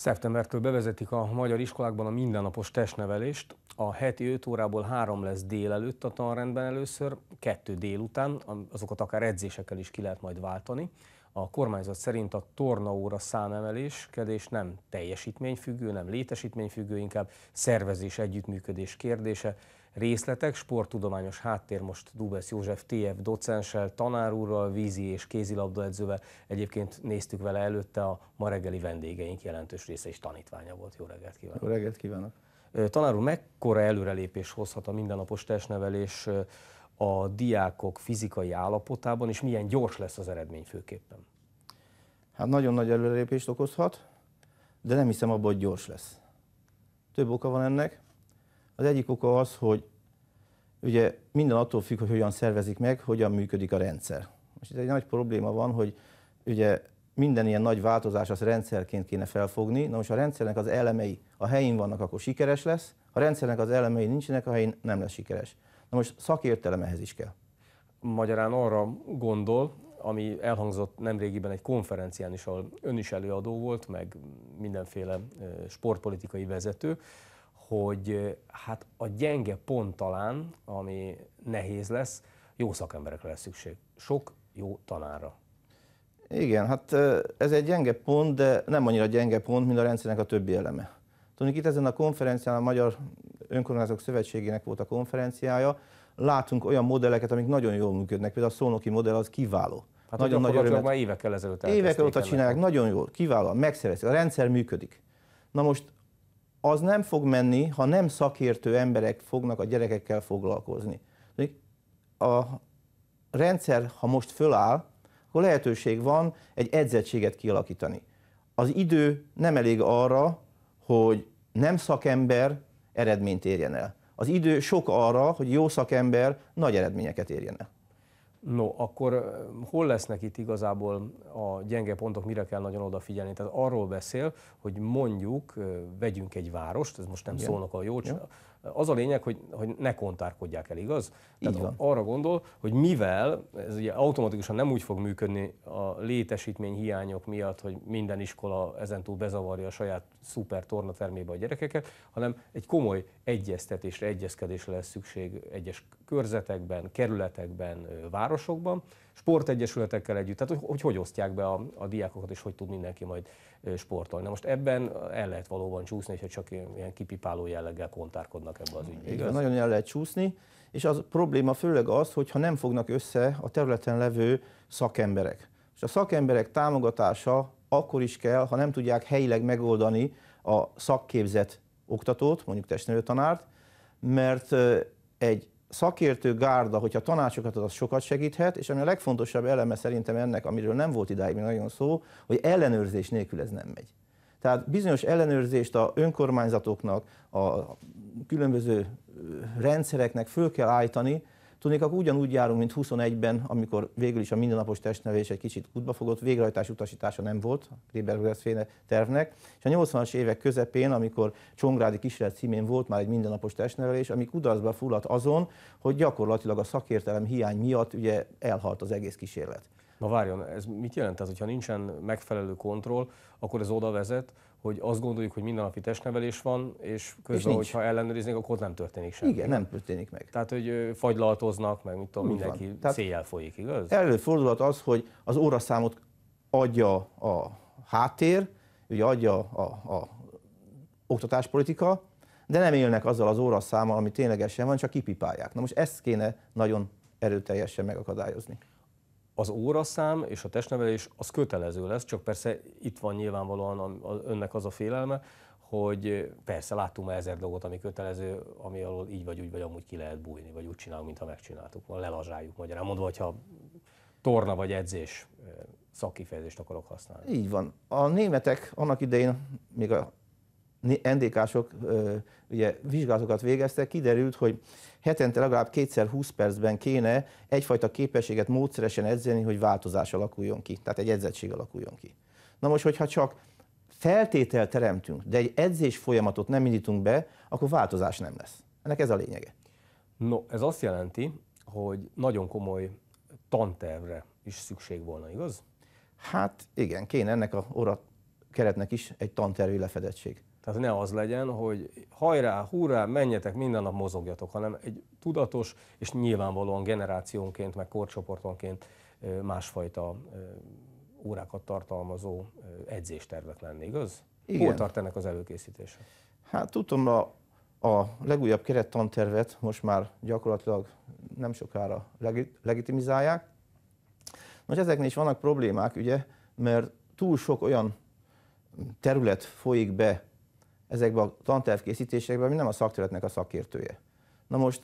Szeptembertől bevezetik a magyar iskolákban a mindennapos testnevelést. A heti 5 órából 3 lesz délelőtt a tanrendben először, 2 délután, azokat akár edzésekkel is ki lehet majd váltani. A kormányzat szerint a tornaóra számemeléskedés nem teljesítményfüggő, nem létesítményfüggő, inkább szervezés, együttműködés kérdése. Részletek, sporttudományos háttér most Dubesz József TF docenssel, tanárúrral, vízi és kézilabdaedzővel. Egyébként néztük vele előtte, a ma reggeli vendégeink jelentős része is tanítványa volt. Jó reggelt kívánok! Jó reggelt kívánok! Tanár úr, mekkora előrelépés hozhat a mindennapos testnevelés a diákok fizikai állapotában, és milyen gyors lesz az eredmény főképpen? Hát nagyon nagy előrelépést okozhat, de nem hiszem abban, hogy gyors lesz. Több oka van ennek. Az egyik oka az, hogy ugye minden attól függ, hogy hogyan szervezik meg, hogyan működik a rendszer. Most itt egy nagy probléma van, hogy ugye minden ilyen nagy változás az rendszerként kéne felfogni. Na most, a rendszernek az elemei a helyén vannak, akkor sikeres lesz, ha a rendszernek az elemei nincsenek, a helyén nem lesz sikeres. Na most szakértelem ehhez is kell. Magyarán arra gondol, ami elhangzott nemrégiben egy konferencián is, ahol ön is előadó volt, meg mindenféle sportpolitikai vezető, hogy hát a gyenge pont talán, ami nehéz lesz, jó szakemberekre lesz szükség. Sok jó tanára. Igen, hát ez egy gyenge pont, de nem annyira gyenge pont, mint a rendszernek a többi eleme. Tudni, itt ezen a konferencián a Magyar Önkormányzatok Szövetségének volt a konferenciája, látunk olyan modelleket, amik nagyon jól működnek, például a szónoki modell az kiváló. Hát nagyon nagy örömet. már évekkel ezelőtt Évekkel óta csinálják, nagyon jól, kiváló, megszerezik, a rendszer működik. Na most az nem fog menni, ha nem szakértő emberek fognak a gyerekekkel foglalkozni. A rendszer, ha most föláll, akkor lehetőség van egy edzettséget kialakítani. Az idő nem elég arra, hogy nem szakember eredményt érjen el. Az idő sok arra, hogy jó szakember nagy eredményeket érjen el. No, akkor hol lesznek itt igazából a gyenge pontok, mire kell nagyon odafigyelni? Tehát arról beszél, hogy mondjuk vegyünk egy várost, ez most nem Igen. szólnak a jócs, ja. Az a lényeg, hogy, hogy ne kontárkodják el, igaz? Így Tehát van. arra gondol, hogy mivel ez ugye automatikusan nem úgy fog működni a létesítmény hiányok miatt, hogy minden iskola ezentúl bezavarja a saját szuper torna termébe a gyerekeket, hanem egy komoly egyeztetésre, egyezkedésre lesz szükség egyes körzetekben, kerületekben, városokban, sportegyesületekkel együtt, tehát hogy, hogy hogy osztják be a, a diákokat, és hogy tud mindenki majd sportolni. Na most ebben el lehet valóban csúszni, hogyha csak ilyen kipipáló jelleggel kontárkodnak ebbe az ügybe. Igen, nagyon el lehet csúszni, és az probléma főleg az, hogyha nem fognak össze a területen levő szakemberek. És a szakemberek támogatása akkor is kell, ha nem tudják helyileg megoldani a szakképzett oktatót, mondjuk testnevelő tanárt, mert egy szakértő gárda, hogyha tanácsokat ad, az sokat segíthet, és ami a legfontosabb eleme szerintem ennek, amiről nem volt idáig még nagyon szó, hogy ellenőrzés nélkül ez nem megy. Tehát bizonyos ellenőrzést a önkormányzatoknak, a különböző rendszereknek föl kell állítani, Tudnék, akkor ugyanúgy járunk, mint 21-ben, amikor végül is a mindennapos testnevelés egy kicsit útba fogott, végrehajtás utasítása nem volt a Rébergőzféle tervnek, és a 80-as évek közepén, amikor Csongrádi kísérlet címén volt már egy mindennapos testnevelés, ami kudarcba fulladt azon, hogy gyakorlatilag a szakértelem hiány miatt ugye elhalt az egész kísérlet. Na várjon, ez mit jelent? ez, hogyha nincsen megfelelő kontroll, akkor ez oda vezet, hogy azt gondoljuk, hogy mindennapi testnevelés van, és közben, és hogyha ellenőriznék, akkor ott nem történik semmi. Igen, nem történik meg. Tehát, hogy fagylaltoznak, meg mit tudom, Úgy mindenki széjjel folyik, igaz? Előfordulhat az, hogy az óraszámot adja a háttér, ugye adja a, a, a oktatáspolitika, de nem élnek azzal az óraszámmal, ami ténylegesen van, csak kipipálják. Na most ezt kéne nagyon erőteljesen megakadályozni az óraszám és a testnevelés az kötelező lesz, csak persze itt van nyilvánvalóan önnek az a félelme, hogy persze láttunk már ezer dolgot, ami kötelező, ami alól így vagy úgy vagy amúgy ki lehet bújni, vagy úgy csinálunk, mintha megcsináltuk vagy lelazsáljuk magyarán mondva, hogyha torna vagy edzés szakkifejezést akarok használni. Így van. A németek annak idején, még a NDK-sok ugye, vizsgálatokat végeztek, kiderült, hogy hetente legalább kétszer 20 percben kéne egyfajta képességet módszeresen edzeni, hogy változás alakuljon ki, tehát egy edzettség alakuljon ki. Na most, hogyha csak feltétel teremtünk, de egy edzés folyamatot nem indítunk be, akkor változás nem lesz. Ennek ez a lényege. No, ez azt jelenti, hogy nagyon komoly tantervre is szükség volna, igaz? Hát igen, kéne ennek a óra keretnek is egy tantervi lefedettség. Tehát ne az legyen, hogy hajrá, hurrá, menjetek, minden nap mozogjatok, hanem egy tudatos és nyilvánvalóan generációnként, meg korcsoportonként másfajta órákat tartalmazó edzéstervek lenni, igaz? Igen. Hol tart ennek az előkészítése? Hát tudom, a, a legújabb kerettantervet most már gyakorlatilag nem sokára legi- legitimizálják. Most ezeknél is vannak problémák, ugye, mert túl sok olyan terület folyik be ezekben a tantervkészítésekben, ami nem a szakterületnek a szakértője. Na most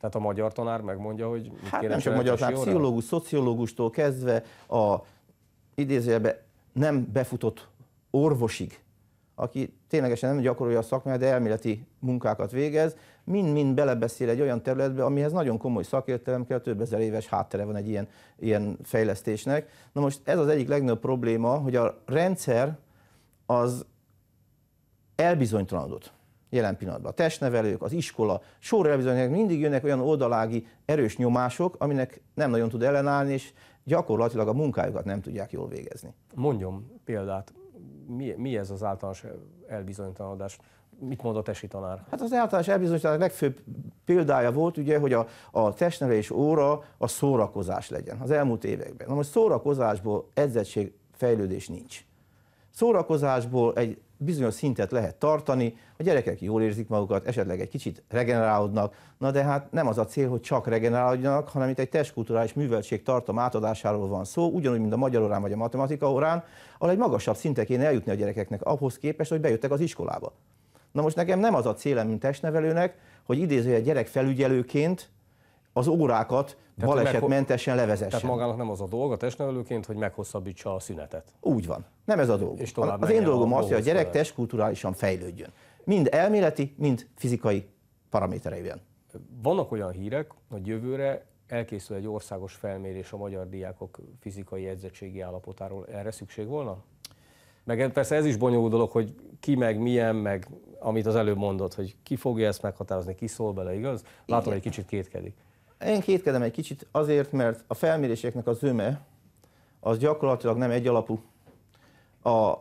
tehát a magyar tanár megmondja, hogy mit hát nem csak magyar tanár, pszichológus, szociológustól kezdve a idézőjelben nem befutott orvosig, aki ténylegesen nem gyakorolja a szakmát, de elméleti munkákat végez, mind-mind belebeszél egy olyan területbe, amihez nagyon komoly szakértelem kell, több ezer éves háttere van egy ilyen, ilyen fejlesztésnek. Na most ez az egyik legnagyobb probléma, hogy a rendszer az elbizonytalanodott jelen pillanatban. A testnevelők, az iskola, sorra elbizonytalanodnak, mindig jönnek olyan oldalági erős nyomások, aminek nem nagyon tud ellenállni, és gyakorlatilag a munkájukat nem tudják jól végezni. Mondjon példát, mi, mi ez az általános elbizonytalanodás? Mit mondott esi tanár? Hát az általános elbizonyítás legfőbb példája volt, ugye, hogy a, a testnevelés óra a szórakozás legyen az elmúlt években. Na most szórakozásból edzettség fejlődés nincs. Szórakozásból egy bizonyos szintet lehet tartani, a gyerekek jól érzik magukat, esetleg egy kicsit regenerálódnak, na de hát nem az a cél, hogy csak regenerálódjanak, hanem itt egy testkulturális műveltség tartom átadásáról van szó, ugyanúgy, mint a magyar órán vagy a matematika órán, ahol egy magasabb szintre kéne eljutni a gyerekeknek ahhoz képest, hogy bejöttek az iskolába. Na most nekem nem az a célem, mint testnevelőnek, hogy idézője gyerek felügyelőként az órákat tehát, balesetmentesen levezessen. Tehát magának nem az a dolga testnevelőként, hogy meghosszabbítsa a szünetet. Úgy van. Nem ez a dolga. És az, az én dolgom az, hogy a gyerek testkulturálisan fejlődjön. Mind elméleti, mind fizikai paramétereiben. Vannak olyan hírek, hogy jövőre elkészül egy országos felmérés a magyar diákok fizikai edzettségi állapotáról. Erre szükség volna? Meg persze ez is bonyolult dolog, hogy ki meg milyen, meg amit az előbb mondott, hogy ki fogja ezt meghatározni, ki szól bele, igaz? Látom, hogy egy kicsit kétkedik. Én kétkedem egy kicsit azért, mert a felméréseknek a zöme az gyakorlatilag nem egy alapú. A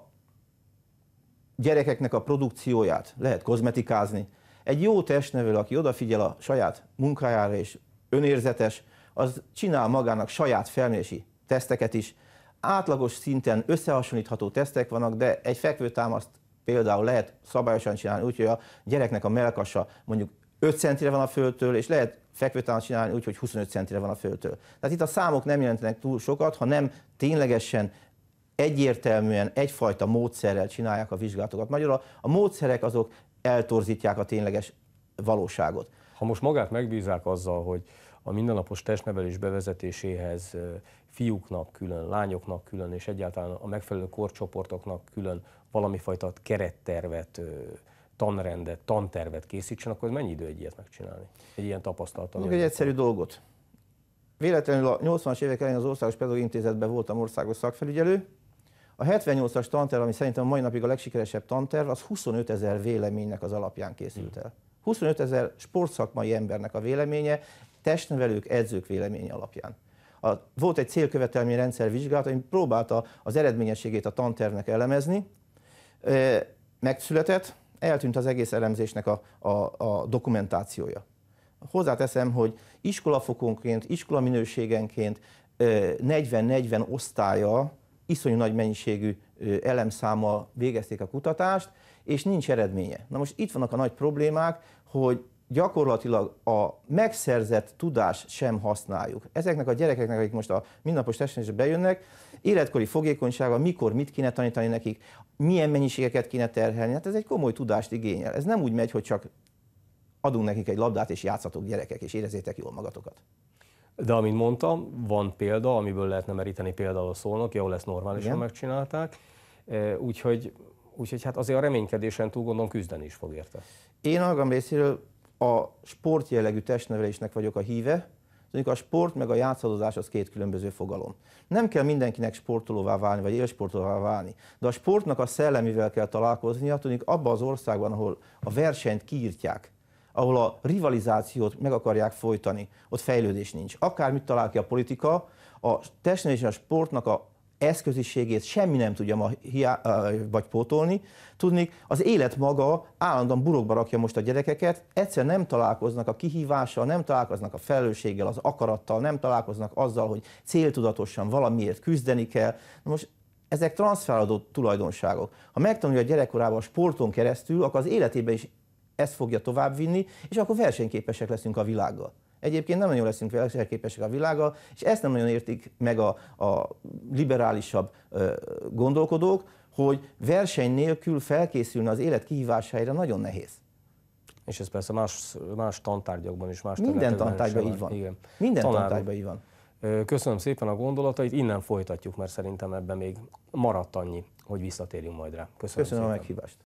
gyerekeknek a produkcióját lehet kozmetikázni. Egy jó testnevelő, aki odafigyel a saját munkájára és önérzetes, az csinál magának saját felmérési teszteket is. Átlagos szinten összehasonlítható tesztek vannak, de egy fekvőtámaszt például lehet szabályosan csinálni, úgyhogy a gyereknek a melkasa mondjuk 5 centire van a földtől, és lehet fekvőtálat csinálni úgy, hogy 25 centire van a földtől. Tehát itt a számok nem jelentenek túl sokat, ha nem ténylegesen egyértelműen egyfajta módszerrel csinálják a vizsgálatokat. Magyarul a módszerek azok eltorzítják a tényleges valóságot. Ha most magát megbízák azzal, hogy a mindennapos testnevelés bevezetéséhez fiúknak külön, lányoknak külön, és egyáltalán a megfelelő korcsoportoknak külön valami fajta kerettervet tanrendet, tantervet készítsen, akkor mennyi idő egy ilyet megcsinálni? Egy ilyen tapasztalatot. Még egy egyszerű dolgot. Véletlenül a 80-as évek elején az Országos Pedagógiai Intézetben voltam országos szakfelügyelő. A 78-as tanterv, ami szerintem a mai napig a legsikeresebb tanterv, az 25 ezer véleménynek az alapján készült hmm. el. 25 ezer sportszakmai embernek a véleménye, testnevelők, edzők véleménye alapján. A, volt egy célkövetelmi rendszer vizsgálat, ami próbálta az eredményességét a tantervnek elemezni, e, megszületett, eltűnt az egész elemzésnek a, a, a dokumentációja. Hozzáteszem, hogy iskolafokonként, iskola minőségenként 40-40 osztálya iszonyú nagy mennyiségű elemszámmal végezték a kutatást, és nincs eredménye. Na most itt vannak a nagy problémák, hogy gyakorlatilag a megszerzett tudást sem használjuk. Ezeknek a gyerekeknek, akik most a mindennapos testnevelésre bejönnek, életkori fogékonysága, mikor mit kéne tanítani nekik, milyen mennyiségeket kéne terhelni, hát ez egy komoly tudást igényel. Ez nem úgy megy, hogy csak adunk nekik egy labdát, és játszatok gyerekek, és érezzétek jól magatokat. De amint mondtam, van példa, amiből lehetne meríteni például szólnak, jól ezt normálisan Igen. megcsinálták, e, úgyhogy, úgyhogy hát azért a reménykedésen túl gondolom küzdeni is fog érte. Én magam részéről a sportjellegű testnevelésnek vagyok a híve, Mondjuk a sport meg a játszadozás az két különböző fogalom. Nem kell mindenkinek sportolóvá válni, vagy élsportolóvá válni, de a sportnak a szellemivel kell találkoznia, tudjuk abban az országban, ahol a versenyt kiírtják, ahol a rivalizációt meg akarják folytani, ott fejlődés nincs. Akármit talál ki a politika, a testnevelés a sportnak a eszköziségét semmi nem tudja ma hiá- vagy pótolni. Tudni, az élet maga állandóan burokba rakja most a gyerekeket, egyszer nem találkoznak a kihívással, nem találkoznak a felelősséggel, az akarattal, nem találkoznak azzal, hogy céltudatosan valamiért küzdeni kell. Na most ezek transferadó tulajdonságok. Ha megtanulja a gyerekkorában a sporton keresztül, akkor az életében is ezt fogja továbbvinni, és akkor versenyképesek leszünk a világgal egyébként nem nagyon leszünk versenyképesek a világgal, és ezt nem nagyon értik meg a, a liberálisabb ö, gondolkodók, hogy verseny nélkül felkészülni az élet kihívásaira nagyon nehéz. És ez persze más, más tantárgyakban is, más Minden tantárgyban így van. Igen. Minden tantárgyban így van. Köszönöm szépen a gondolatait, innen folytatjuk, mert szerintem ebben még maradt annyi, hogy visszatérjünk majd rá. Köszönöm, Köszönöm a meghívást.